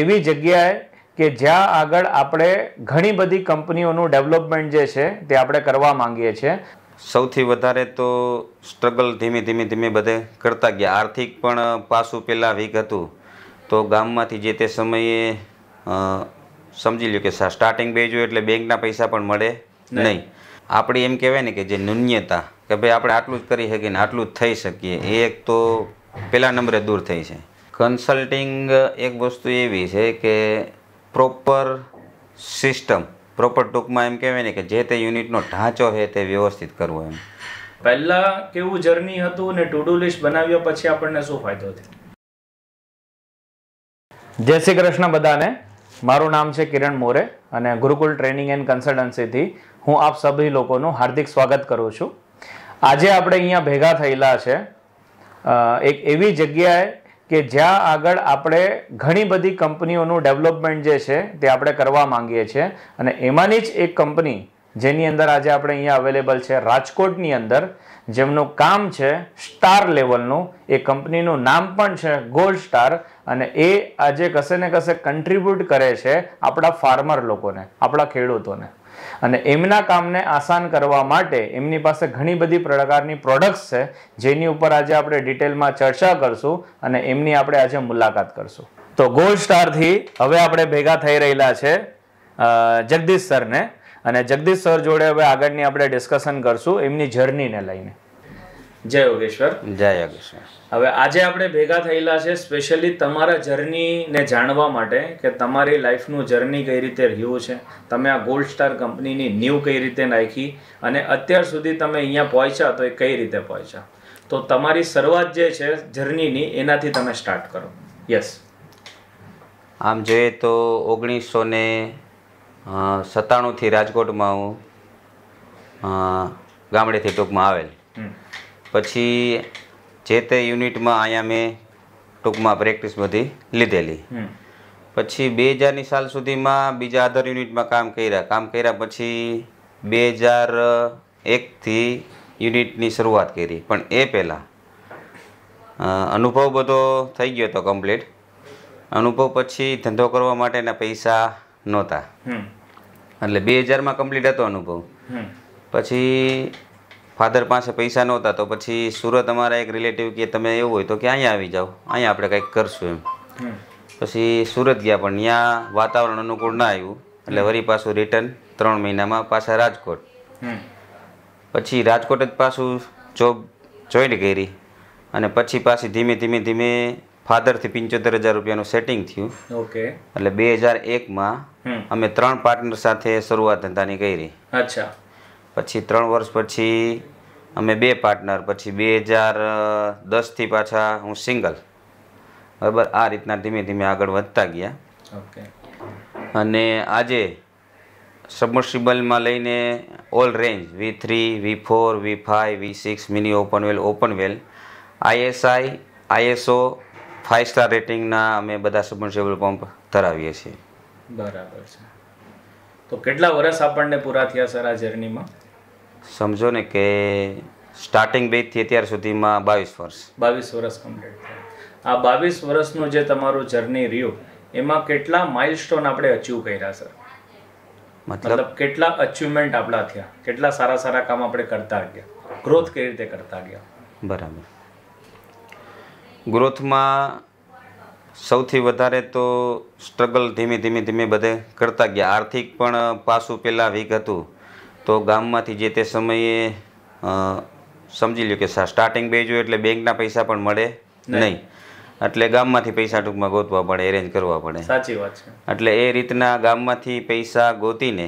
એવી જગ્યાએ કે જ્યાં આગળ આપણે ઘણી બધી કંપનીઓનું ડેવલપમેન્ટ જે છે તે આપણે કરવા માંગીએ છીએ સૌથી વધારે તો સ્ટ્રગલ ધીમે ધીમે ધીમે બધે કરતા ગયા આર્થિક પણ પાસું પહેલાં વીક હતું તો ગામમાંથી જે તે સમયે સમજી લ્યો કે સ્ટાર્ટિંગ બેજો એટલે બેંકના પૈસા પણ મળે નહીં આપણી એમ કહેવાય ને કે જે ન્યૂન્યતા કે ભાઈ આપણે આટલું જ કરી શકીએ ને આટલું જ થઈ શકીએ એ એક તો પહેલા નંબરે દૂર થઈ છે કન્સલ્ટિંગ એક વસ્તુ એવી છે કે પ્રોપર સિસ્ટમ પ્રોપર ટૂંકમાં એમ કહેવાય ને કે જે તે યુનિટનો ઢાંચો છે તે વ્યવસ્થિત કરવો એમ પહેલાં કેવું જર્ની હતું ને ટુ ડુ લિસ્ટ બનાવ્યા પછી આપણને શું ફાયદો થયો જય શ્રી કૃષ્ણ બધાને મારું નામ છે કિરણ મોરે અને ગુરુકુલ ટ્રેનિંગ એન્ડ કન્સલ્ટન્સીથી હું આપ સભી લોકોનું હાર્દિક સ્વાગત કરું છું આજે આપણે અહીંયા ભેગા થયેલા છે એક એવી જગ્યાએ કે જ્યાં આગળ આપણે ઘણી બધી કંપનીઓનું ડેવલપમેન્ટ જે છે તે આપણે કરવા માંગીએ છીએ અને એમાંની જ એક કંપની જેની અંદર આજે આપણે અહીંયા અવેલેબલ છે રાજકોટની અંદર જેમનું કામ છે સ્ટાર લેવલનું એ કંપનીનું નામ પણ છે ગોલ્ડ સ્ટાર અને એ આજે કશે ને કશે કન્ટ્રીબ્યુટ કરે છે આપણા ફાર્મર લોકોને આપણા ખેડૂતોને અને એમના કામને આસાન કરવા માટે એમની પાસે ઘણી બધી પ્રકારની પ્રોડક્ટ્સ છે જેની ઉપર આજે આપણે ડિટેલમાં ચર્ચા કરશું અને એમની આપણે આજે મુલાકાત કરશું તો ગોલ્ડ સ્ટારથી હવે આપણે ભેગા થઈ રહેલા છે જગદીશ સરને અને જગદીશ સર જોડે હવે આગળની આપણે ડિસ્કશન કરશું એમની જર્નીને લઈને જય યોગેશ્વર જય યોગેશ્વર હવે આજે આપણે ભેગા થયેલા છે સ્પેશિયલી તમારા જર્નીને જાણવા માટે કે તમારી લાઈફનું જર્ની કઈ રીતે રહ્યું છે તમે આ ગોલ્ડ સ્ટાર કંપનીની ન્યૂ કઈ રીતે નાખી અને અત્યાર સુધી તમે અહીંયા પહોંચ્યા તો એ કઈ રીતે પહોંચ્યા તો તમારી શરૂઆત જે છે જર્નીની એનાથી તમે સ્ટાર્ટ કરો યસ આમ જોઈએ તો ઓગણીસો ને સત્તાણુંથી રાજકોટમાં હું ગામડેથી ટૂંકમાં આવેલ પછી જે તે યુનિટમાં અહીંયા મેં ટૂંકમાં પ્રેક્ટિસ બધી લીધેલી પછી બે હજારની સાલ સુધીમાં બીજા અધર યુનિટમાં કામ કર્યા કામ કર્યા પછી બે હજાર એકથી યુનિટની શરૂઆત કરી પણ એ પહેલાં અનુભવ બધો થઈ ગયો હતો કમ્પ્લીટ અનુભવ પછી ધંધો કરવા માટેના પૈસા નહોતા એટલે બે હજારમાં કમ્પ્લીટ હતો અનુભવ પછી ફાધર પાસે પૈસા નહોતા તો પછી સુરત અમારા એક રિલેટિવ કે તમે એવું હોય તો કે અહીંયા આવી જાઓ અહીંયા આપણે કંઈક કરશું એમ પછી સુરત ગયા પણ ત્યાં વાતાવરણ અનુકૂળ ના આવ્યું એટલે વળી પાછું રિટર્ન ત્રણ મહિનામાં પાછા રાજકોટ પછી રાજકોટ જ પાછું જોબ જોઈન કરી અને પછી પાછી ધીમે ધીમે ધીમે ફાધરથી પંચોતેર હજાર રૂપિયાનું સેટિંગ થયું ઓકે એટલે બે હજાર એકમાં અમે ત્રણ પાર્ટનર સાથે શરૂઆત ધંધાની કરી અચ્છા પછી ત્રણ વર્ષ પછી અમે બે પાર્ટનર પછી બે હજાર દસથી પાછા હું સિંગલ બરાબર આ રીતના ધીમે ધીમે આગળ વધતા ગયા અને આજે સબમર્સિબલમાં લઈને all range V three V four V five V six mini open well open well ISI ISO five star રેટિંગના અમે બધા સબમર્સિબલ પંપ ધરાવીએ છીએ બરાબર છે તો કેટલા વર્ષ આપણને પૂરા થયા સર આ જર્નીમાં સમજો ને કે સ્ટાર્ટિંગ બેથી અત્યાર સુધીમાં બાવીસ વર્ષ બાવીસ વર્ષ કમ્પ્લીટ થયા આ બાવીસ વર્ષનો જે તમારું જર્ની રહ્યું એમાં કેટલા માઇલસ્ટોન આપણે અચીવ કર્યા સર મતલબ કેટલા અચિવમેન્ટ આપણા થયા કેટલા સારા સારા કામ આપણે કરતા ગયા ગ્રોથ કેવી રીતે કરતા ગયા બરાબર ગ્રોથમાં સૌથી વધારે તો સ્ટ્રગલ ધીમે ધીમે ધીમે બધે કરતા ગયા આર્થિક પણ પાસું પહેલાં વીક હતું તો ગામમાંથી જે તે સમયે સમજી લ્યો કે સ્ટાર્ટિંગ બે જોઈએ એટલે બેંકના પૈસા પણ મળે નહીં એટલે ગામમાંથી પૈસા ટૂંકમાં ગોતવા પડે એરેન્જ કરવા પડે સાચી વાત છે એટલે એ રીતના ગામમાંથી પૈસા ગોતીને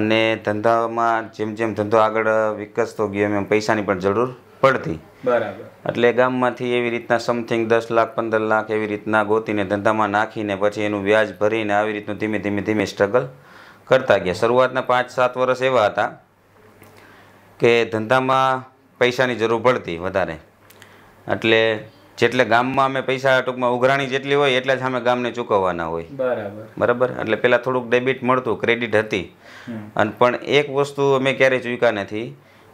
અને ધંધામાં જેમ જેમ ધંધો આગળ વિકસતો ગયો એમ એમ પૈસાની પણ જરૂર પડતી બરાબર એટલે ગામમાંથી એવી રીતના સમથિંગ દસ લાખ પંદર લાખ એવી રીતના ગોતીને ધંધામાં નાખીને પછી એનું વ્યાજ ભરીને આવી રીતનું ધીમે ધીમે ધીમે સ્ટ્રગલ કરતા ગયા શરૂઆતના પાંચ સાત વર્ષ એવા હતા કે ધંધામાં પૈસાની જરૂર પડતી વધારે એટલે જેટલે ગામમાં અમે પૈસા ટૂંકમાં ઉઘરાણી જેટલી હોય એટલા જ અમે ગામને ચૂકવવાના હોય બરાબર બરાબર એટલે પહેલાં થોડુંક ડેબિટ મળતું ક્રેડિટ હતી અને પણ એક વસ્તુ અમે ક્યારેય ચૂક્યા નથી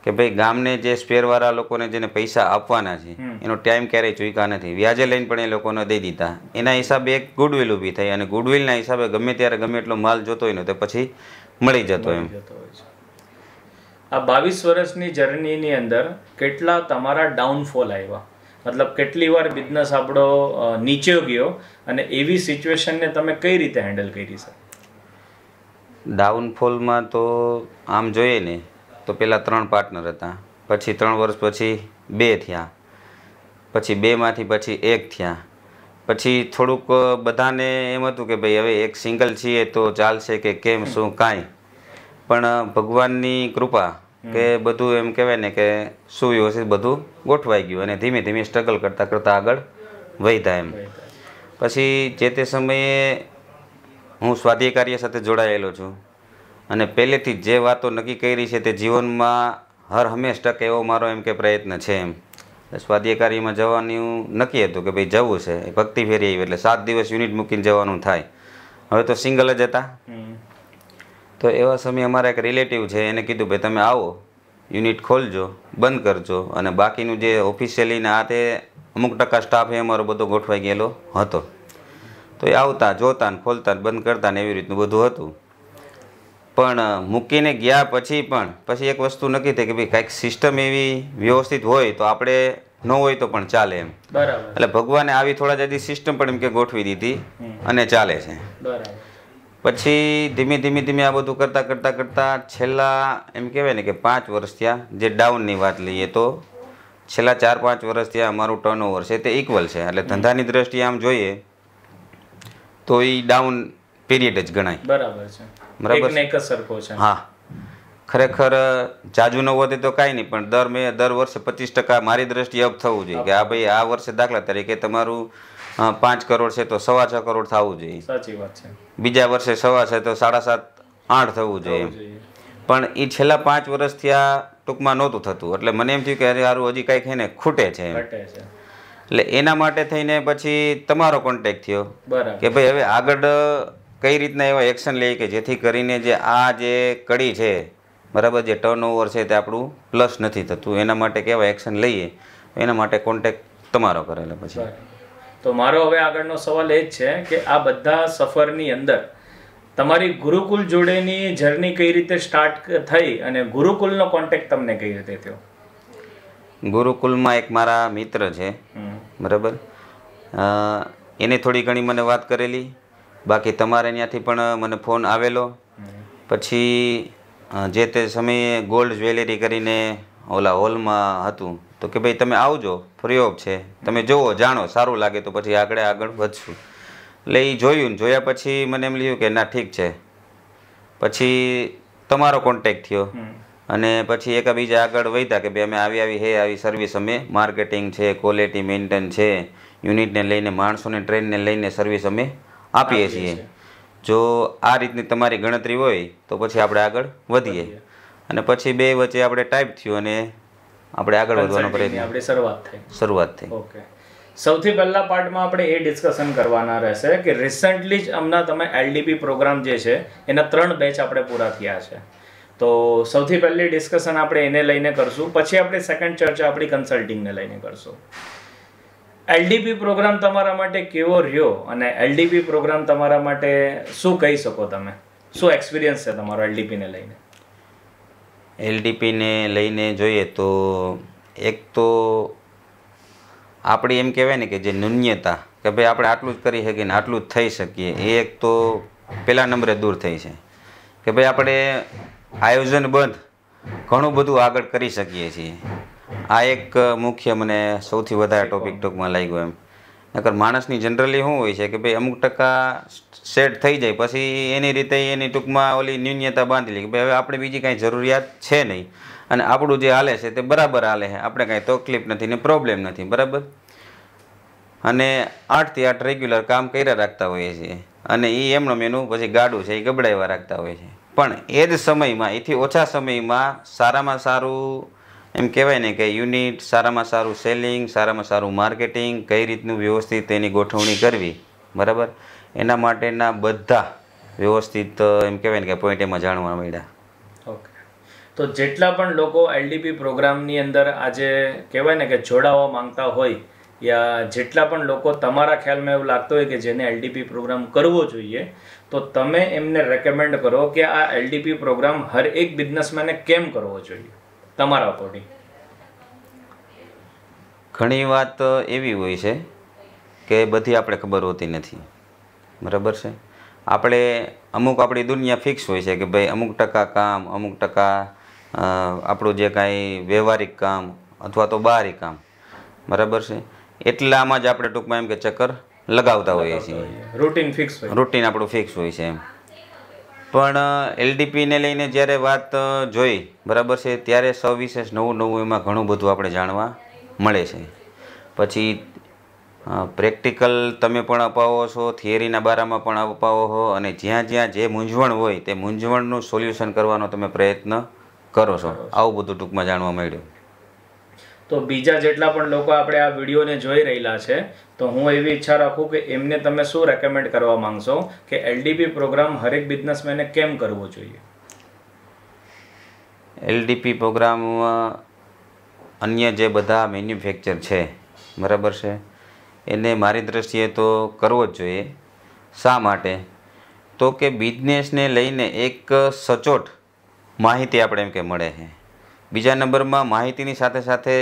કે ભાઈ ગામને જે સ્પેરવાળા લોકોને જેને પૈસા આપવાના છે એનો ટાઈમ ક્યારેય ચૂક્યા નથી વ્યાજે લઈને પણ એ લોકોને દઈ દીધા એના હિસાબે એક ગુડવિલ ઊભી થઈ અને ગુડવિલના હિસાબે ગમે ત્યારે ગમે એટલો માલ જોતો હોય ને તો પછી મળી જતો એમ આ બાવીસ વર્ષની જર્નીની અંદર કેટલા તમારા ડાઉનફોલ આવ્યા મતલબ કેટલી વાર બિઝનેસ આપણો નીચે ગયો અને એવી સિચ્યુએશનને તમે કઈ રીતે હેન્ડલ કરી શકો ડાઉનફોલમાં તો આમ જોઈએ ને તો પહેલાં ત્રણ પાર્ટનર હતા પછી ત્રણ વર્ષ પછી બે થયા પછી બેમાંથી પછી એક થયા પછી થોડુંક બધાને એમ હતું કે ભાઈ હવે એક સિંગલ છીએ તો ચાલશે કે કેમ શું કાંઈ પણ ભગવાનની કૃપા કે બધું એમ કહેવાય ને કે સુવ્યવસ્થિત બધું ગોઠવાઈ ગયું અને ધીમે ધીમે સ્ટ્રગલ કરતાં કરતાં આગળ વધ્યા એમ પછી જે તે સમયે હું સ્વાધિકાર્ય સાથે જોડાયેલો છું અને પહેલેથી જે વાતો નક્કી કરી છે તે જીવનમાં હર હંમેશ ટકે એવો મારો એમ કે પ્રયત્ન છે એમ સ્વાધ્યાય કાર્યમાં જવાનું નક્કી હતું કે ભાઈ જવું છે એ ભક્તિ ફેરી આવી એટલે સાત દિવસ યુનિટ મૂકીને જવાનું થાય હવે તો સિંગલ જ હતા તો એવા સમયે અમારા એક રિલેટિવ છે એને કીધું ભાઈ તમે આવો યુનિટ ખોલજો બંધ કરજો અને બાકીનું જે ઓફિશિયલીને આ તે અમુક ટકા સ્ટાફ એ અમારો બધો ગોઠવાઈ ગયેલો હતો તો એ આવતા જોતા ને ખોલતા બંધ કરતા ને એવી રીતનું બધું હતું પણ મૂકીને ગયા પછી પણ પછી એક વસ્તુ નક્કી થઈ કે ભાઈ કાંઈક સિસ્ટમ એવી વ્યવસ્થિત હોય તો આપણે ન હોય તો પણ ચાલે એમ એટલે ભગવાને આવી થોડા જાદી સિસ્ટમ પણ એમ કે ગોઠવી દીધી અને ચાલે છે પછી ધીમે ધીમે ધીમે આ બધું કરતાં કરતાં કરતાં છેલ્લા એમ કહેવાય ને કે પાંચ વર્ષ ત્યાં જે ડાઉનની વાત લઈએ તો છેલ્લા ચાર પાંચ વર્ષથી અમારું ટર્નઓવર છે તે ઇક્વલ છે એટલે ધંધાની દ્રષ્ટિએ આમ જોઈએ તો એ ડાઉન પીરિયડ જ ગણાય બરાબર છે બરાબર સરખો છે હા ખરેખર જાજુ ન વધે તો કાંઈ નહીં પણ દર મેં દર વર્ષે પચીસ ટકા મારી દ્રષ્ટિએ અપ થવું જોઈએ કે આ ભાઈ આ વર્ષે દાખલા તરીકે તમારું પાંચ કરોડ છે તો સવા છ કરોડ થવું જોઈએ સાચી વાત છે બીજા વર્ષે સવા છે તો સાડા સાત આઠ થવું જોઈએ પણ એ છેલ્લા પાંચ વર્ષથી આ ટૂંકમાં નહોતું થતું એટલે મને એમ થયું કે અરે સારું હજી કાંઈક એને ખૂટે છે એટલે એના માટે થઈને પછી તમારો કોન્ટેક્ટ થયો કે ભાઈ હવે આગળ કઈ રીતના એવા એક્શન લઈએ કે જેથી કરીને જે આ જે કડી છે બરાબર જે ટર્નઓવર છે તે આપણું પ્લસ નથી થતું એના માટે કેવા એક્શન લઈએ એના માટે કોન્ટેક તમારો કરેલો પછી તો મારો હવે આગળનો સવાલ એ જ છે કે આ બધા સફરની અંદર તમારી ગુરુકુલ જોડેની જર્ની કઈ રીતે સ્ટાર્ટ થઈ અને ગુરુકુલનો કોન્ટેક તમને કઈ રીતે થયો ગુરુકુલમાં એક મારા મિત્ર છે બરાબર એને થોડી ઘણી મને વાત કરેલી બાકી તમારે ત્યાંથી પણ મને ફોન આવેલો પછી જે તે સમયે ગોલ્ડ જ્વેલરી કરીને ઓલા હોલમાં હતું તો કે ભાઈ તમે આવજો ફ્રી ઓફ છે તમે જુઓ જાણો સારું લાગે તો પછી આગળ આગળ વધશું એટલે એ જોયું ને જોયા પછી મને એમ લીધું કે ના ઠીક છે પછી તમારો કોન્ટેક થયો અને પછી એકબીજા આગળ વધ્યા કે ભાઈ અમે આવી આવી હે આવી સર્વિસ અમે માર્કેટિંગ છે ક્વોલિટી મેન્ટેન છે યુનિટને લઈને માણસોને ટ્રેનને લઈને સર્વિસ અમે આપીએ છીએ જો આ રીતની તમારી ગણતરી હોય તો પછી આપણે આગળ વધીએ અને પછી બે વચ્ચે આપણે ટાઈપ થયું અને આપણે આગળ વધવાનો પ્રયત્ન આપણે શરૂઆત થઈ શરૂઆત થઈ ઓકે સૌથી પહેલા પાર્ટમાં આપણે એ ડિસ્કશન કરવાના રહેશે કે રિસન્ટલી જ હમણાં તમે એલડીપી પ્રોગ્રામ જે છે એના ત્રણ બેચ આપણે પૂરા થયા છે તો સૌથી પહેલી ડિસ્કશન આપણે એને લઈને કરશું પછી આપણે સેકન્ડ ચર્ચા આપણી કન્સલ્ટિંગને લઈને કરશું એલડીપી પ્રોગ્રામ તમારા માટે કેવો રહ્યો અને એલડીપી પ્રોગ્રામ તમારા માટે શું કહી શકો તમે શું એક્સપિરિયન્સ છે તમારો એલડીપીને લઈને એલડીપીને લઈને જોઈએ તો એક તો આપણે એમ કહેવાય ને કે જે ન્યૂન્યતા કે ભાઈ આપણે આટલું જ કરી શકીએ ને આટલું જ થઈ શકીએ એ એક તો પહેલા નંબરે દૂર થઈ છે કે ભાઈ આપણે આયોજન બંધ ઘણું બધું આગળ કરી શકીએ છીએ આ એક મુખ્ય મને સૌથી વધારે ટોપિક ટૂંકમાં લાગ્યું એમ નકર માણસની જનરલી શું હોય છે કે ભાઈ અમુક ટકા સેટ થઈ જાય પછી એની રીતે એની ટૂંકમાં ઓલી ન્યૂન્યતા બાંધી લે કે ભાઈ હવે આપણે બીજી કાંઈ જરૂરિયાત છે નહીં અને આપણું જે હાલે છે તે બરાબર હાલે છે આપણે કાંઈ તકલીફ નથી ને પ્રોબ્લેમ નથી બરાબર અને આઠથી આઠ રેગ્યુલર કામ કર્યા રાખતા હોઈએ છીએ અને એ એમનો મેનુ પછી ગાડું છે એ ગબડાવ્યા રાખતા હોય છે પણ એ જ સમયમાં એથી ઓછા સમયમાં સારામાં સારું એમ કહેવાય ને કે યુનિટ સારામાં સારું સેલિંગ સારામાં સારું માર્કેટિંગ કઈ રીતનું વ્યવસ્થિત એની ગોઠવણી કરવી બરાબર એના માટેના બધા વ્યવસ્થિત એમ કહેવાય ને કે પોઈન્ટ એમાં જાણવા મળ્યા ઓકે તો જેટલા પણ લોકો એલડીપી પ્રોગ્રામની અંદર આજે કહેવાય ને કે જોડાવા માંગતા હોય યા જેટલા પણ લોકો તમારા ખ્યાલમાં એવું લાગતો હોય કે જેને એલડીપી પ્રોગ્રામ કરવો જોઈએ તો તમે એમને રેકમેન્ડ કરો કે આ એલડીપી પ્રોગ્રામ હર એક બિઝનેસમેને કેમ કરવો જોઈએ તમારા અકોર્ડિંગ ઘણી વાત એવી હોય છે કે બધી આપણે ખબર હોતી નથી બરાબર છે આપણે અમુક આપણી દુનિયા ફિક્સ હોય છે કે ભાઈ અમુક ટકા કામ અમુક ટકા આપણું જે કાંઈ વ્યવહારિક કામ અથવા તો બહારી કામ બરાબર છે એટલામાં જ આપણે ટૂંકમાં એમ કે ચક્કર લગાવતા હોઈએ છીએ રૂટીન ફિક્સ રૂટીન આપણું ફિક્સ હોય છે એમ પણ એલડીપીને લઈને જ્યારે વાત જોઈ બરાબર છે ત્યારે સવિશેષ નવું નવું એમાં ઘણું બધું આપણે જાણવા મળે છે પછી પ્રેક્ટિકલ તમે પણ અપાવો છો થિયરીના બારામાં પણ અપાવો છો અને જ્યાં જ્યાં જે મૂંઝવણ હોય તે મૂંઝવણનું સોલ્યુશન કરવાનો તમે પ્રયત્ન કરો છો આવું બધું ટૂંકમાં જાણવા મળ્યું તો બીજા જેટલા પણ લોકો આપણે આ વિડીયોને જોઈ રહેલા છે તો હું એવી ઈચ્છા રાખું કે એમને તમે શું રેકમેન્ડ કરવા માંગશો કે એલડીપી પ્રોગ્રામ હરેક બિઝનેસમેને કેમ કરવો જોઈએ એલડીપી પ્રોગ્રામમાં અન્ય જે બધા મેન્યુફેક્ચર છે બરાબર છે એને મારી દ્રષ્ટિએ તો કરવો જ જોઈએ શા માટે તો કે બિઝનેસને લઈને એક સચોટ માહિતી આપણે એમ કે મળે છે બીજા નંબરમાં માહિતીની સાથે સાથે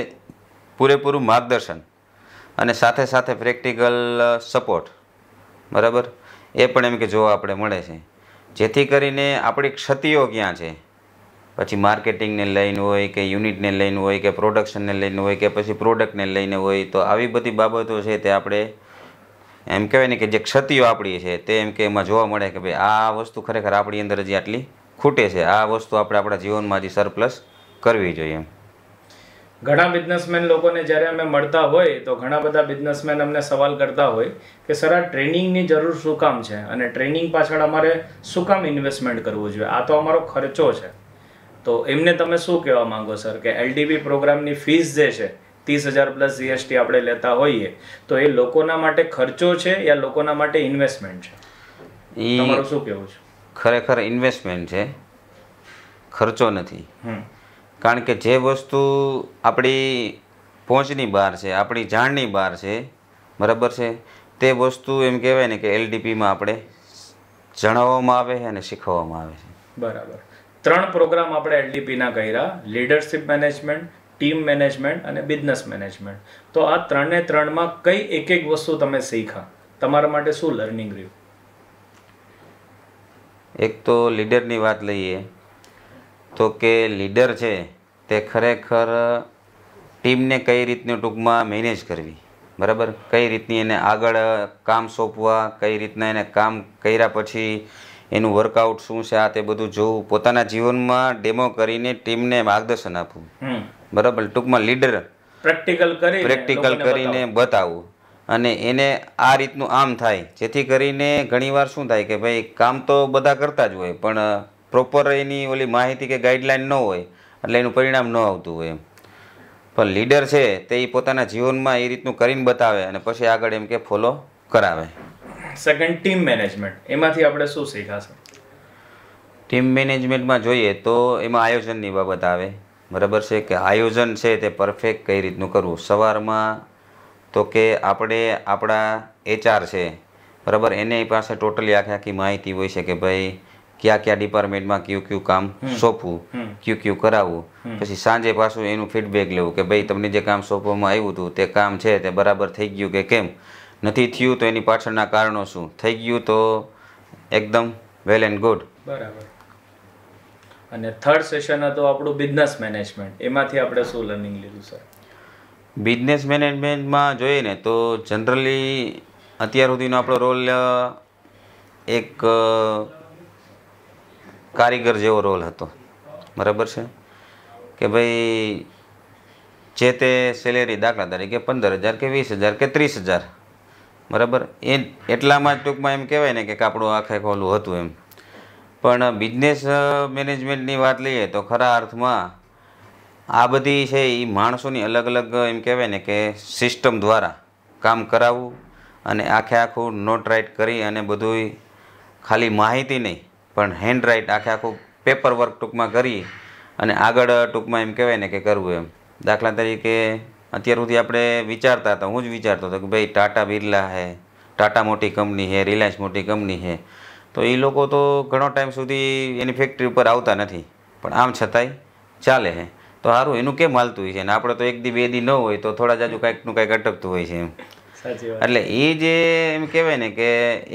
પૂરેપૂરું માર્ગદર્શન અને સાથે સાથે પ્રેક્ટિકલ સપોર્ટ બરાબર એ પણ એમ કે જોવા આપણે મળે છે જેથી કરીને આપણી ક્ષતિઓ ક્યાં છે પછી માર્કેટિંગને લઈને હોય કે યુનિટને લઈને હોય કે પ્રોડક્શનને લઈને હોય કે પછી પ્રોડક્ટને લઈને હોય તો આવી બધી બાબતો છે તે આપણે એમ કહેવાય ને કે જે ક્ષતિઓ આપણી છે તે એમ કે એમાં જોવા મળે કે ભાઈ આ વસ્તુ ખરેખર આપણી અંદર જે આટલી ખૂટે છે આ વસ્તુ આપણે આપણા જીવનમાં હજી સરપ્લસ કરવી જોઈએ એમ ઘણા બિઝનેસમેન લોકોને જ્યારે અમે મળતા હોય તો ઘણા બધા બિઝનેસમેન અમને સવાલ કરતા હોય કે સર આ ટ્રેનિંગની જરૂર શું કામ છે અને ટ્રેનિંગ પાછળ અમારે શું કામ ઇન્વેસ્ટમેન્ટ કરવું જોઈએ આ તો અમારો ખર્ચો છે તો એમને તમે શું કહેવા માગો સર કે એલડીબી પ્રોગ્રામની ફીસ જે છે ત્રીસ હજાર પ્લસ જીએસટી આપણે લેતા હોઈએ તો એ લોકોના માટે ખર્ચો છે યા લોકોના માટે ઇન્વેસ્ટમેન્ટ છે તમારું શું કહેવું છે ખરેખર ઇન્વેસ્ટમેન્ટ છે ખર્ચો નથી કારણ કે જે વસ્તુ આપણી પહોંચની બહાર છે આપણી જાણની બહાર છે બરાબર છે તે વસ્તુ એમ કહેવાય ને કે એલડીપીમાં આપણે જણાવવામાં આવે છે અને શીખવવામાં આવે છે બરાબર ત્રણ પ્રોગ્રામ આપણે એલડીપીના કર્યા લીડરશિપ મેનેજમેન્ટ ટીમ મેનેજમેન્ટ અને બિઝનેસ મેનેજમેન્ટ તો આ ત્રણે ત્રણમાં કઈ એક એક વસ્તુ તમે શીખા તમારા માટે શું લર્નિંગ રહ્યું એક તો લીડરની વાત લઈએ તો કે લીડર છે તે ખરેખર ટીમને કઈ રીતની ટૂંકમાં મેનેજ કરવી બરાબર કઈ રીતની એને આગળ કામ સોંપવા કઈ રીતના એને કામ કર્યા પછી એનું વર્કઆઉટ શું છે આ તે બધું જોવું પોતાના જીવનમાં ડેમો કરીને ટીમને માર્ગદર્શન આપવું બરાબર ટૂંકમાં લીડર પ્રેક્ટિકલ કરી પ્રેક્ટિકલ કરીને બતાવવું અને એને આ રીતનું આમ થાય જેથી કરીને ઘણીવાર શું થાય કે ભાઈ કામ તો બધા કરતા જ હોય પણ પ્રોપર એની ઓલી માહિતી કે ગાઈડલાઇન ન હોય એટલે એનું પરિણામ ન આવતું હોય એમ પણ લીડર છે તે એ પોતાના જીવનમાં એ રીતનું કરીને બતાવે અને પછી આગળ એમ કે ફોલો કરાવે સેકન્ડ ટીમ મેનેજમેન્ટ એમાંથી આપણે શું શીખાશે ટીમ મેનેજમેન્ટમાં જોઈએ તો એમાં આયોજનની બાબત આવે બરાબર છે કે આયોજન છે તે પરફેક્ટ કઈ રીતનું કરવું સવારમાં તો કે આપણે આપણા એચઆર છે બરાબર એને પાસે ટોટલી આખી આખી માહિતી હોય છે કે ભાઈ કયા કયા ડિપાર્ટમેન્ટમાં કયું કયું કામ સોંપવું કયું કયું કરાવવું પછી સાંજે પાછું એનું ફીડબેક લેવું કે ભાઈ તમને જે કામ સોંપવામાં આવ્યું હતું તે કામ છે તે બરાબર થઈ ગયું કે કેમ નથી થયું તો એની પાછળના કારણો શું થઈ ગયું તો એકદમ વેલ એન્ડ ગુડ બરાબર અને થર્ડ સેશન હતો આપણું બિઝનેસ મેનેજમેન્ટ એમાંથી આપણે શું લર્નિંગ લીધું સર બિઝનેસ મેનેજમેન્ટમાં જોઈએ ને તો જનરલી અત્યાર સુધીનો આપણો રોલ એક કારીગર જેવો રોલ હતો બરાબર છે કે ભાઈ જે તે સેલેરી દાખલા તરીકે પંદર હજાર કે વીસ હજાર કે ત્રીસ હજાર બરાબર એ એટલામાં જ ટૂંકમાં એમ કહેવાય ને કે કાપડું આખે ખોલું હતું એમ પણ બિઝનેસ મેનેજમેન્ટની વાત લઈએ તો ખરા અર્થમાં આ બધી છે એ માણસોની અલગ અલગ એમ કહેવાય ને કે સિસ્ટમ દ્વારા કામ કરાવવું અને આખે આખું નોટ રાઇટ કરી અને બધું ખાલી માહિતી નહીં પણ હેન્ડ રાઇટ આખે આખું પેપર વર્ક ટૂંકમાં કરી અને આગળ ટૂંકમાં એમ કહેવાય ને કે કરવું એમ દાખલા તરીકે અત્યાર સુધી આપણે વિચારતા હતા હું જ વિચારતો હતો કે ભાઈ ટાટા બિરલા હે ટાટા મોટી કંપની છે રિલાયન્સ મોટી કંપની છે તો એ લોકો તો ઘણો ટાઈમ સુધી એની ફેક્ટરી ઉપર આવતા નથી પણ આમ છતાંય ચાલે છે તો સારું એનું કેમ હાલતું હોય છે અને આપણે તો એક દી બે દી ન હોય તો થોડા જાજુ કાંઈકનું કાંઈક અટકતું હોય છે એમ એટલે એ જે એમ કહેવાય ને કે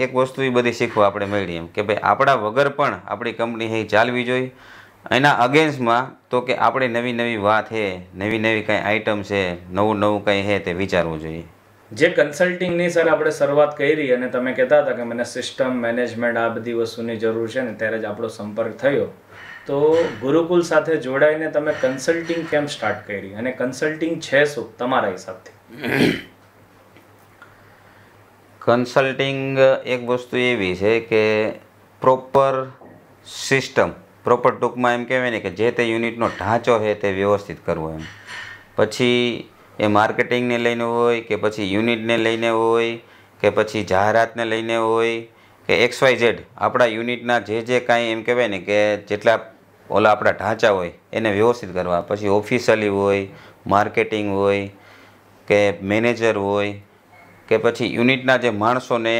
એક વસ્તુ એ બધી શીખવા આપણે મળી એમ કે ભાઈ આપણા વગર પણ આપણી કંપની એ ચાલવી જોઈએ એના અગેન્સ્ટમાં તો કે આપણે નવી નવી વાત છે નવી નવી કંઈ આઇટમ છે નવું નવું કંઈ હે તે વિચારવું જોઈએ જે કન્સલ્ટિંગની સર આપણે શરૂઆત કરી અને તમે કહેતા હતા કે મને સિસ્ટમ મેનેજમેન્ટ આ બધી વસ્તુની જરૂર છે ને ત્યારે જ આપણો સંપર્ક થયો તો ગુરુકુલ સાથે જોડાઈને તમે કન્સલ્ટિંગ કેમ સ્ટાર્ટ કરી અને કન્સલ્ટિંગ છે શું તમારા હિસાબથી કન્સલ્ટિંગ એક વસ્તુ એવી છે કે પ્રોપર સિસ્ટમ પ્રોપર ટૂંકમાં એમ કહેવાય ને કે જે તે યુનિટનો ઢાંચો છે તે વ્યવસ્થિત કરવો એમ પછી એ માર્કેટિંગને લઈને હોય કે પછી યુનિટને લઈને હોય કે પછી જાહેરાતને લઈને હોય કે એક્સ વાય ઝેડ આપણા યુનિટના જે જે કાંઈ એમ કહેવાય ને કે જેટલા ઓલા આપણા ઢાંચા હોય એને વ્યવસ્થિત કરવા પછી ઓફિશિયલી હોય માર્કેટિંગ હોય કે મેનેજર હોય કે પછી યુનિટના જે માણસોને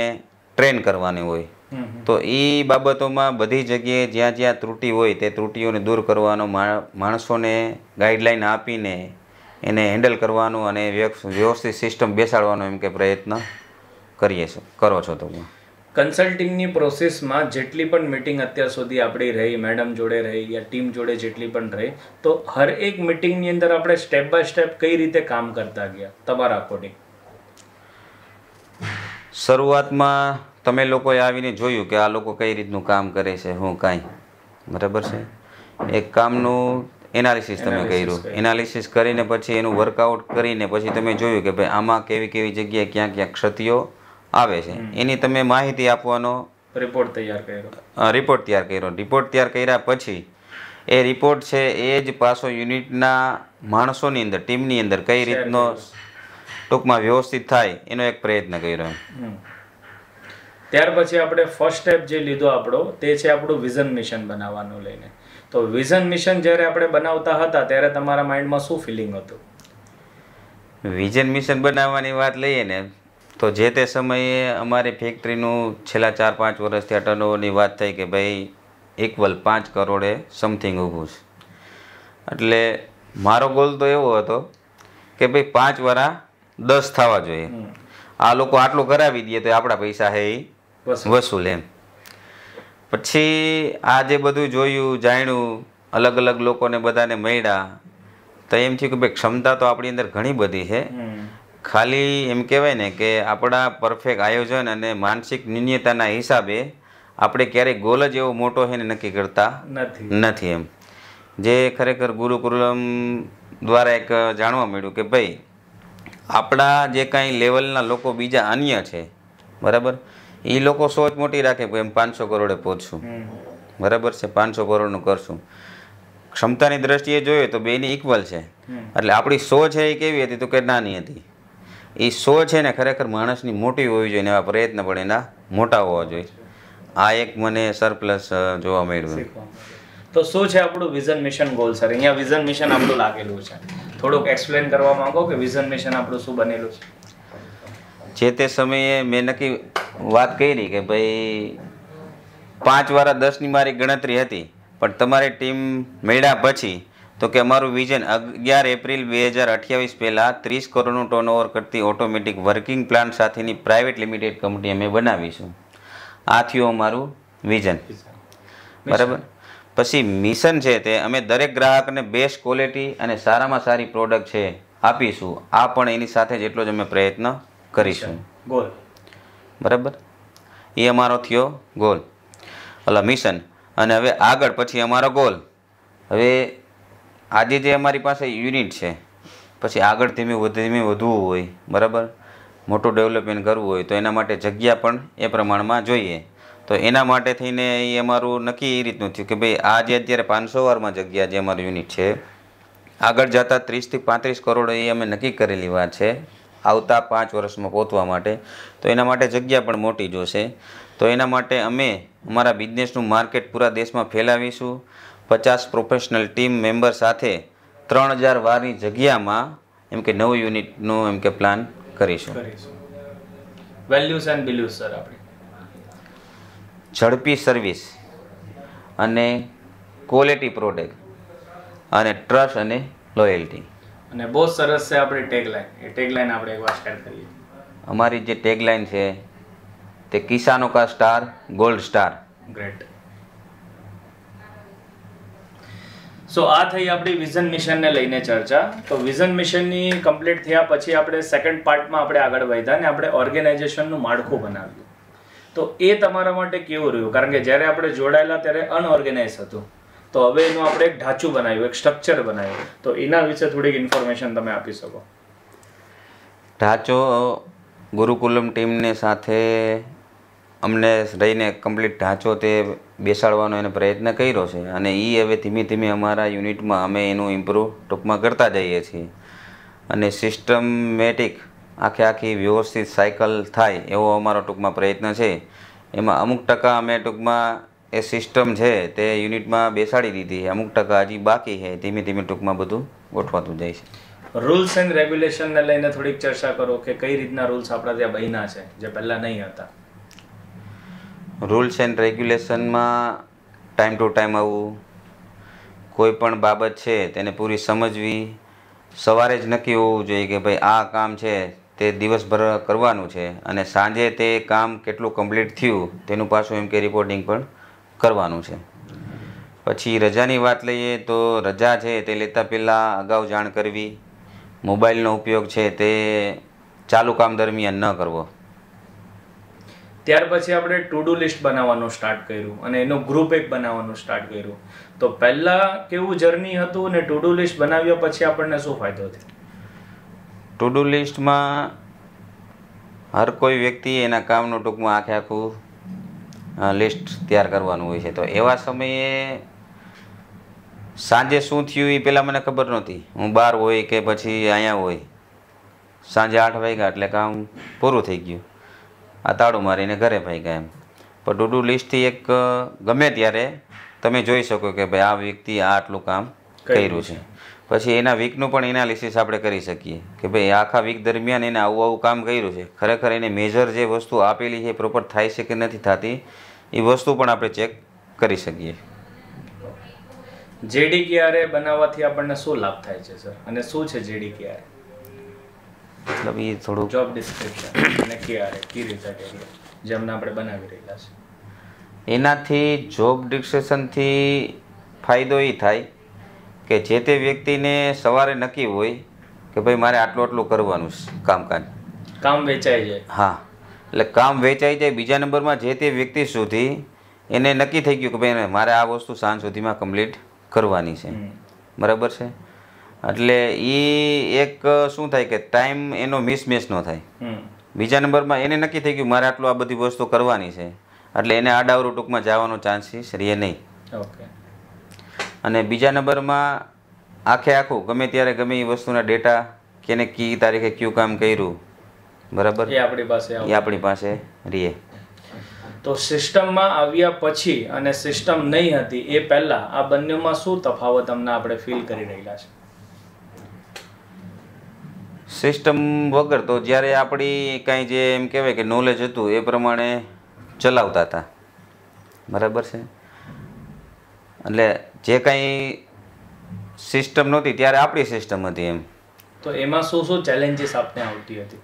ટ્રેન કરવાની હોય તો એ બાબતોમાં બધી જગ્યાએ જ્યાં જ્યાં ત્રુટી હોય તે ત્રુટીઓને દૂર કરવાનો માણસોને ગાઈડલાઈન આપીને એને હેન્ડલ કરવાનું અને વ્યવસ્થિત સિસ્ટમ બેસાડવાનો એમ કે પ્રયત્ન કરીએ છો કરો છો તમે કન્સલ્ટિંગની પ્રોસેસમાં જેટલી પણ મિટિંગ અત્યાર સુધી આપણી રહી મેડમ જોડે રહી યા ટીમ જોડે જેટલી પણ રહી તો હર એક મિટિંગની અંદર આપણે સ્ટેપ બાય સ્ટેપ કઈ રીતે કામ કરતા ગયા તમારા અકોર્ડિંગ શરૂઆતમાં તમે લોકોએ આવીને જોયું કે આ લોકો કઈ રીતનું કામ કરે છે હું કાંઈ બરાબર છે એક કામનું એનાલિસિસ તમે કર્યું એનાલિસિસ કરીને પછી એનું વર્કઆઉટ કરીને પછી તમે જોયું કે ભાઈ આમાં કેવી કેવી જગ્યાએ ક્યાં ક્યાં ક્ષતિઓ આવે છે એની તમે માહિતી આપવાનો રિપોર્ટ તૈયાર કર્યો રિપોર્ટ તૈયાર કર્યો રિપોર્ટ તૈયાર કર્યા પછી એ રિપોર્ટ છે એ જ પાછો યુનિટના માણસોની અંદર ટીમની અંદર કઈ રીતનો ટૂંકમાં વ્યવસ્થિત થાય એનો એક પ્રયત્ન કર્યો ત્યાર પછી આપણે ફર્સ્ટ સ્ટેપ જે લીધો આપણો તે છે આપણું વિઝન મિશન બનાવવાનું લઈને તો વિઝન મિશન જ્યારે આપણે બનાવતા હતા ત્યારે તમારા માઇન્ડમાં શું ફિલિંગ હતું વિઝન મિશન બનાવવાની વાત લઈએ ને તો જે તે સમયે અમારી ફેક્ટરીનું છેલ્લા ચાર પાંચ વર્ષથી આ વાત થઈ કે ભાઈ ઇક્વલ પાંચ કરોડે સમથિંગ ઊભું છે એટલે મારો ગોલ તો એવો હતો કે ભાઈ પાંચ વરા દસ થવા જોઈએ આ લોકો આટલું કરાવી દઈએ તો આપણા પૈસા હે વસૂલ એમ પછી આ જે બધું જોયું જાણ્યું અલગ અલગ લોકોને બધાને મળ્યા તો એમ થયું કે ભાઈ ક્ષમતા તો આપણી અંદર ઘણી બધી છે ખાલી એમ કહેવાય ને કે આપણા પરફેક્ટ આયોજન અને માનસિક નિન્યતાના હિસાબે આપણે ક્યારેય ગોલ જ એવો મોટો છે ને નક્કી કરતા નથી એમ જે ખરેખર ગુરુકુલમ દ્વારા એક જાણવા મળ્યું કે ભાઈ આપણા જે કાંઈ લેવલના લોકો બીજા અન્ય છે બરાબર એ લોકો સોચ મોટી રાખે એમ પાંચસો કરોડે પહોંચશું બરાબર છે પાંચસો કરોડનું કરશું ક્ષમતાની દ્રષ્ટિએ જોઈએ તો બેની ઇક્વલ છે એટલે આપણી સો છે એ કેવી હતી તો કે નાની હતી એ સો છે ને ખરેખર માણસની મોટી હોવી જોઈએ ને એવા પ્રયત્ન પણ એના મોટા હોવા જોઈએ આ એક મને સરપ્લસ જોવા મળ્યું તો શું છે આપણું વિઝન મિશન ગોલ સર અહીંયા વિઝન મિશન આપણું લાગેલું છે થોડુંક એક્સપ્લેન કરવા માંગો કે વિઝન મિશન આપણું શું બનેલું છે જે તે સમયે મેં નક્કી વાત કરી કે ભાઈ પાંચ વાળા દસની મારી ગણતરી હતી પણ તમારી ટીમ મેળ્યા પછી તો કે અમારું વિઝન અગિયાર એપ્રિલ બે હજાર અઠ્યાવીસ પહેલાં ત્રીસ કરોડનું ટર્નઓવર કરતી ઓટોમેટિક વર્કિંગ પ્લાન્ટ સાથેની પ્રાઇવેટ લિમિટેડ કંપની અમે બનાવીશું આ થયું અમારું વિઝન બરાબર પછી મિશન છે તે અમે દરેક ગ્રાહકને બેસ્ટ ક્વોલિટી અને સારામાં સારી પ્રોડક્ટ છે આપીશું આ પણ એની સાથે જેટલો જ અમે પ્રયત્ન કરીશું ગોલ બરાબર એ અમારો થયો ગોલ એટલે મિશન અને હવે આગળ પછી અમારો ગોલ હવે આજે જે અમારી પાસે યુનિટ છે પછી આગળ ધીમે ધીમે વધવું હોય બરાબર મોટું ડેવલપમેન્ટ કરવું હોય તો એના માટે જગ્યા પણ એ પ્રમાણમાં જોઈએ તો એના માટે થઈને એ અમારું નક્કી એ રીતનું થયું કે ભાઈ આ જે અત્યારે પાંચસો વારમાં જગ્યા જે અમારું યુનિટ છે આગળ જતાં ત્રીસથી પાંત્રીસ કરોડ એ અમે નક્કી કરેલી વાત છે આવતા પાંચ વર્ષમાં પહોંચવા માટે તો એના માટે જગ્યા પણ મોટી જોશે તો એના માટે અમે અમારા બિઝનેસનું માર્કેટ પૂરા દેશમાં ફેલાવીશું પચાસ પ્રોફેશનલ ટીમ મેમ્બર સાથે ત્રણ હજાર વારની જગ્યામાં એમ કે નવું યુનિટનું એમ કે પ્લાન કરીશું વેલ્યુઝ એન્ડ બિલ્યુઝ સર આપણે ઝડપી સર્વિસ અને ક્વોલિટી પ્રોડક્ટ અને ટ્રસ્ટ અને લોયલ્ટી અને બહુ સરસ છે આપણી ટેગલાઇન એ ટેગલાઇન આપણે એક વાત શેર કરીએ અમારી જે ટેગલાઇન છે તે કિસાનો કા star gold star great so આ થઈ આપણી વિઝન મિશનને લઈને ચર્ચા તો વિઝન મિશનની કમ્પ્લીટ થયા પછી આપણે સેકન્ડ પાર્ટમાં આપણે આગળ વધ્યા ને આપણે ઓર્ગેનાઇઝેશનનું માળખું બનાવ્યું તો એ તમારા માટે કેવું રહ્યું કારણ કે જ્યારે આપણે જોડાયેલા ત્યારે અનઓર્ગેનાઇઝ હતું તો હવે એનું આપણે એક ઢાંચું બનાવ્યું એક સ્ટ્રક્ચર બનાવ્યું તો એના વિશે થોડીક ઇન્ફોર્મેશન તમે આપી શકો ઢાંચો ગુરુકુલમ ટીમને સાથે અમને રહીને કમ્પ્લીટ ઢાંચો તે બેસાડવાનો એને પ્રયત્ન કર્યો છે અને એ હવે ધીમે ધીમે અમારા યુનિટમાં અમે એનું ઇમ્પ્રૂવ ટૂંકમાં કરતા જઈએ છીએ અને સિસ્ટમેટિક આખે આખી વ્યવસ્થિત સાયકલ થાય એવો અમારો ટૂંકમાં પ્રયત્ન છે એમાં અમુક ટકા અમે ટૂંકમાં એ સિસ્ટમ છે તે યુનિટમાં બેસાડી દીધી છે અમુક ટકા હજી બાકી છે ધીમે ધીમે ટૂંકમાં બધું ગોઠવાતું જાય છે રૂલ્સ એન્ડ રેગ્યુલેશનને લઈને થોડીક ચર્ચા કરો કે કઈ રીતના રૂલ્સ આપણા ત્યાં બન્યા છે જે પહેલાં નહીં હતા રૂલ્સ એન્ડ રેગ્યુલેશનમાં ટાઈમ ટુ ટાઈમ આવવું કોઈ પણ બાબત છે તેને પૂરી સમજવી સવારે જ નક્કી હોવું જોઈએ કે ભાઈ આ કામ છે તે દિવસભર કરવાનું છે અને સાંજે તે કામ કેટલું કમ્પ્લીટ થયું તેનું પાછું એમ કે રિપોર્ટિંગ પણ કરવાનું છે પછી રજાની વાત લઈએ તો રજા છે તે લેતા પહેલાં અગાઉ જાણ કરવી મોબાઈલનો ઉપયોગ છે તે ચાલુ કામ દરમિયાન ન કરવો ત્યાર પછી આપણે ટુ ડુ લિસ્ટ બનાવવાનું સ્ટાર્ટ કર્યું અને એનું ગ્રુપ એક બનાવવાનું સ્ટાર્ટ કર્યું તો પહેલાં કેવું જર્ની હતું અને ટુ ડુ લિસ્ટ બનાવ્યા પછી આપણને શું ફાયદો થયો ટુડુ લિસ્ટમાં હર કોઈ વ્યક્તિ એના કામનું ટૂંકમાં આખે આખું લિસ્ટ તૈયાર કરવાનું હોય છે તો એવા સમયે સાંજે શું થયું એ પહેલાં મને ખબર નહોતી હું બહાર હોય કે પછી અહીંયા હોય સાંજે આઠ વાગ્યા એટલે કામ પૂરું થઈ ગયું આ તાળું મારીને ઘરે ગયા એમ પણ ટુડુ લિસ્ટથી એક ગમે ત્યારે તમે જોઈ શકો કે ભાઈ આ વ્યક્તિ આ આટલું કામ કર્યું છે પછી એના વીકનું પણ એનાલિસિસ આપણે કરી શકીએ કે ભાઈ આખા વીક દરમિયાન એને આવું આવું કામ કર્યું છે ખરેખર એને મેજર જે વસ્તુ આપેલી છે પ્રોપર થાય છે કે નથી થતી એ વસ્તુ પણ આપણે ચેક કરી શકીએ જેડી ક્યારે બનાવવાથી આપણને શું લાભ થાય છે સર અને શું છે જેડી ક્યારે મતલબ એ થોડું જોબ ડિસ્ક્રિપ્શન અને ક્યારે કી રીતે જેમને આપણે બનાવી રહેલા છે એનાથી જોબ ડિસ્ક્રિપ્શનથી ફાયદો એ થાય કે જે તે વ્યક્તિને સવારે નક્કી હોય કે ભાઈ મારે આટલું આટલું કરવાનું છે કામકાજ કામ વેચાઈ જાય હા એટલે કામ વેચાઈ જાય બીજા નંબરમાં જે તે વ્યક્તિ સુધી એને નક્કી થઈ ગયું કે ભાઈ મારે આ વસ્તુ સાંજ સુધીમાં કમ્પ્લીટ કરવાની છે બરાબર છે એટલે એ એક શું થાય કે ટાઈમ એનો મિસમેચ ન થાય બીજા નંબરમાં એને નક્કી થઈ ગયું મારે આટલું આ બધી વસ્તુ કરવાની છે એટલે એને આડાવરું ટૂંકમાં જવાનો ચાન્સીસ રહે નહીં ઓકે અને બીજા નંબરમાં આખે આખું ગમે ત્યારે ગમે એ વસ્તુના ડેટા કેને કી તારીખે કયું કામ કર્યું બરાબર એ આપણી પાસે એ આપણી પાસે રીએ તો સિસ્ટમમાં આવ્યા પછી અને સિસ્ટમ નહીં હતી એ પહેલાં આ બંનેમાં શું તફાવત અમને આપણે ફીલ કરી રહેલા છે સિસ્ટમ વગર તો જ્યારે આપણી કાંઈ જે એમ કહેવાય કે નોલેજ હતું એ પ્રમાણે ચલાવતા હતા બરાબર છે એટલે જે કંઈ સિસ્ટમ નહોતી ત્યારે આપણી સિસ્ટમ હતી એમ તો એમાં શું શું ચેલેન્જીસ આપને આવતી હતી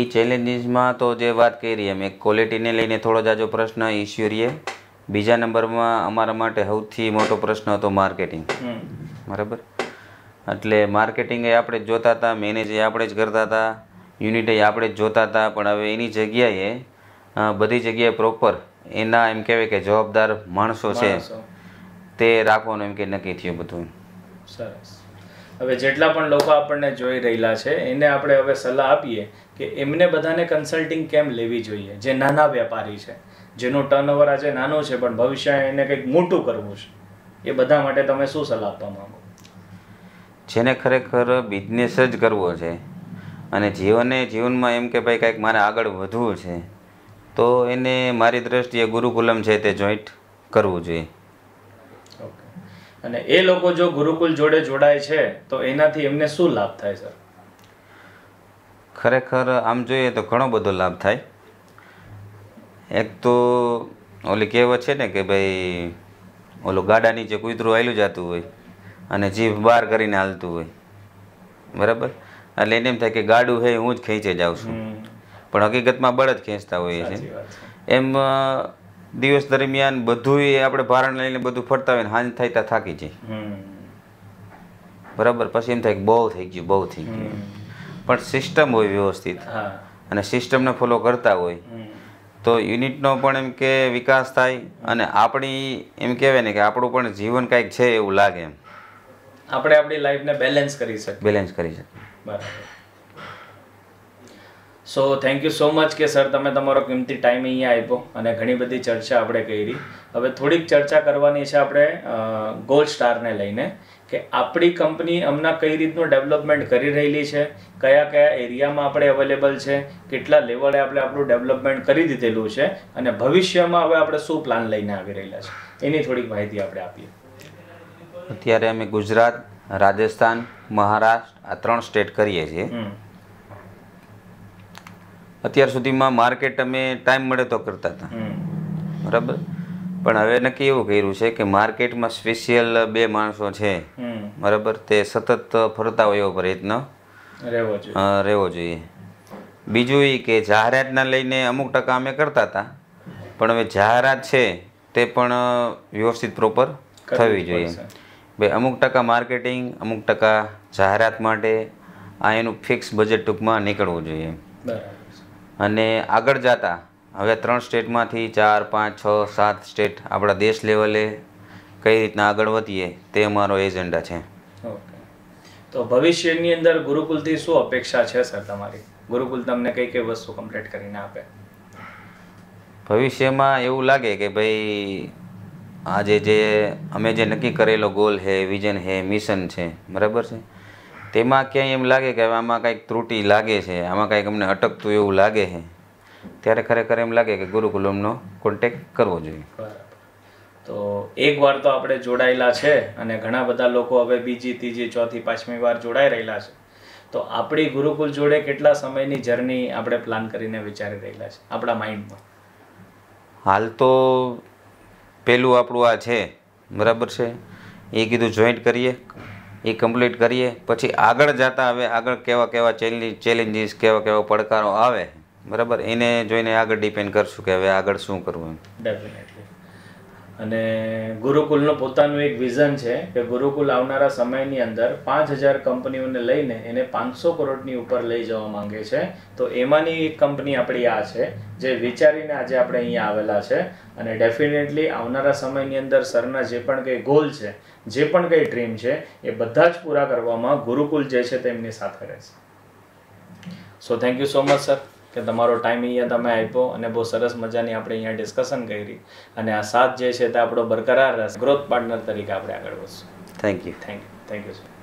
એ ચેલેન્જીસમાં તો જે વાત કરી એમ એક ક્વોલિટીને લઈને થોડો જાજો પ્રશ્ન ઇશ્યુ રહીએ બીજા નંબરમાં અમારા માટે સૌથી મોટો પ્રશ્ન હતો માર્કેટિંગ બરાબર એટલે માર્કેટિંગ એ આપણે જ જોતા હતા મેનેજ એ આપણે જ કરતા હતા યુનિટ આપણે જ જોતા હતા પણ હવે એની જગ્યાએ બધી જગ્યાએ પ્રોપર એના એમ કહેવાય કે જવાબદાર માણસો છે તે રાખવાનું એમ કે નક્કી થયું બધું સરસ હવે જેટલા પણ લોકો આપણને જોઈ રહેલા છે એને આપણે હવે સલાહ આપીએ કે એમને બધાને કન્સલ્ટિંગ કેમ લેવી જોઈએ જે નાના વેપારી છે જેનું ટર્નઓવર આજે નાનું છે પણ ભવિષ્ય એને કંઈક મોટું કરવું છે એ બધા માટે તમે શું સલાહ આપવા માંગો જેને ખરેખર બિઝનેસ જ કરવો છે અને જીવને જીવનમાં એમ કે ભાઈ કંઈક મારે આગળ વધવું છે તો એને મારી દ્રષ્ટિએ ગુરુકુલમ છે તે જોઈન્ટ કરવું જોઈએ અને એ લોકો જો ગુરુકુલ જોડે જોડાય છે તો એનાથી એમને શું લાભ થાય સર ખરેખર આમ જોઈએ તો ઘણો બધો લાભ થાય એક તો ઓલી કહેવત છે ને કે ભાઈ ઓલું ગાડા નીચે કૂતરું આવેલું જતું હોય અને જીભ બહાર કરીને હાલતું હોય બરાબર એટલે એને એમ થાય કે ગાડું હે હું જ ખેંચે જાઉં છું પણ હકીકતમાં બળદ ખેંચતા હોઈએ છીએ એમ દિવસ દરમિયાન બધું આપણે ભારણ લઈને બધું ફરતા હોય ને હાંજ થાય ત્યાં થાકી જાય બરાબર પછી એમ થાય કે બહુ થઈ ગયું બહુ થઈ ગયું પણ સિસ્ટમ હોય વ્યવસ્થિત અને સિસ્ટમને ફોલો કરતા હોય તો યુનિટનો પણ એમ કે વિકાસ થાય અને આપણી એમ કહેવાય ને કે આપણું પણ જીવન કાંઈક છે એવું લાગે એમ આપણે આપણી લાઈફને બેલેન્સ કરી શકીએ બેલેન્સ કરી શકીએ બરાબર so thank you so much કે સર તમે તમારો કિંમતી ટાઈમ અહીંયા આપ્યો અને ઘણી બધી ચર્ચા આપણે કરી હવે થોડીક ચર્ચા કરવાની છે આપણે ગોલ્ડ સ્ટારને લઈને કે આપણી કંપની હમણાં કઈ રીતનું ડેવલપમેન્ટ કરી રહેલી છે કયા કયા એરિયામાં આપણે અવેલેબલ છે કેટલા લેવલે આપણે આપણું ડેવલપમેન્ટ કરી દીધેલું છે અને ભવિષ્યમાં હવે આપણે શું પ્લાન લઈને આવી રહેલા છે એની થોડીક માહિતી આપણે આપીએ અત્યારે અમે ગુજરાત રાજસ્થાન મહારાષ્ટ્ર આ ત્રણ સ્ટેટ કરીએ છીએ અત્યાર સુધીમાં માર્કેટ અમે ટાઈમ મળે તો કરતા હતા બરાબર પણ હવે નક્કી એવું કર્યું છે કે માર્કેટમાં સ્પેશિયલ બે માણસો છે બરાબર તે સતત ફરતા હોય એવો પ્રયત્ન રહેવો જોઈએ બીજું એ કે જાહેરાતના લઈને અમુક ટકા અમે કરતા હતા પણ હવે જાહેરાત છે તે પણ વ્યવસ્થિત પ્રોપર થવી જોઈએ બે અમુક ટકા માર્કેટિંગ અમુક ટકા જાહેરાત માટે આ એનું ફિક્સ બજેટ ટૂંકમાં નીકળવું જોઈએ બરાબર અને આગળ જતા હવે ત્રણ સ્ટેટમાંથી ચાર પાંચ છ સાત સ્ટેટ આપણા દેશ લેવલે કઈ રીતના આગળ વધીએ તે અમારો એજન્ડા છે તો ભવિષ્યની અંદર ગુરુકુલથી શું અપેક્ષા છે સર તમારી ગુરુકુલ તમને કઈ કઈ વસ્તુ કમ્પ્લીટ કરીને આપે ભવિષ્યમાં એવું લાગે કે ભાઈ આજે જે અમે જે નક્કી કરેલો ગોલ છે વિઝન છે મિશન છે બરાબર છે તેમાં ક્યાંય એમ લાગે કે આમાં કાંઈક ત્રુટિ લાગે છે આમાં કાંઈક અમને અટકતું એવું લાગે છે ત્યારે ખરેખર એમ લાગે કે ગુરુકુલમનો કોન્ટેક કરવો જોઈએ તો એક વાર તો આપણે જોડાયેલા છે અને ઘણા બધા લોકો હવે બીજી ત્રીજી ચોથી પાંચમી વાર જોડાઈ રહેલા છે તો આપણી ગુરુકુલ જોડે કેટલા સમયની જર્ની આપણે પ્લાન કરીને વિચારી રહેલા છે આપણા માઇન્ડમાં હાલ તો પહેલું આપણું આ છે બરાબર છે એ કીધું જોઈન્ટ કરીએ એ કમ્પ્લીટ કરીએ પછી આગળ જતા હવે આગળ કેવા કેવા ચેલેન્જીસ કેવા કેવા પડકારો આવે બરાબર એને જોઈને આગળ ડિપેન્ડ કરશું કે હવે આગળ શું કરવું એમ ડેફિનેટલી અને ગુરુકુલનું પોતાનું એક વિઝન છે કે ગુરુકુલ આવનારા સમયની અંદર પાંચ હજાર કંપનીઓને લઈને એને પાંચસો કરોડની ઉપર લઈ જવા માંગે છે તો એમાંની એક કંપની આપણી આ છે જે વિચારીને આજે આપણે અહીંયા આવેલા છે અને ડેફિનેટલી આવનારા સમયની અંદર સરના જે પણ કંઈ ગોલ છે જે પણ કંઈ ડ્રીમ છે એ બધા જ પૂરા કરવામાં ગુરુકુલ જે છે તેમની સાથે રહેશે so thank you so much sir કે તમારો ટાઈમ અહીંયા તમે આપ્યો અને બહુ સરસ મજાની આપણે અહીંયા ડિસ્કશન કરી અને આ સાથ જે છે તે આપણો બરકરાર રહેશે ગ્રોથ પાર્ટનર તરીકે આપણે આગળ વધશું thank you thank you thank you sir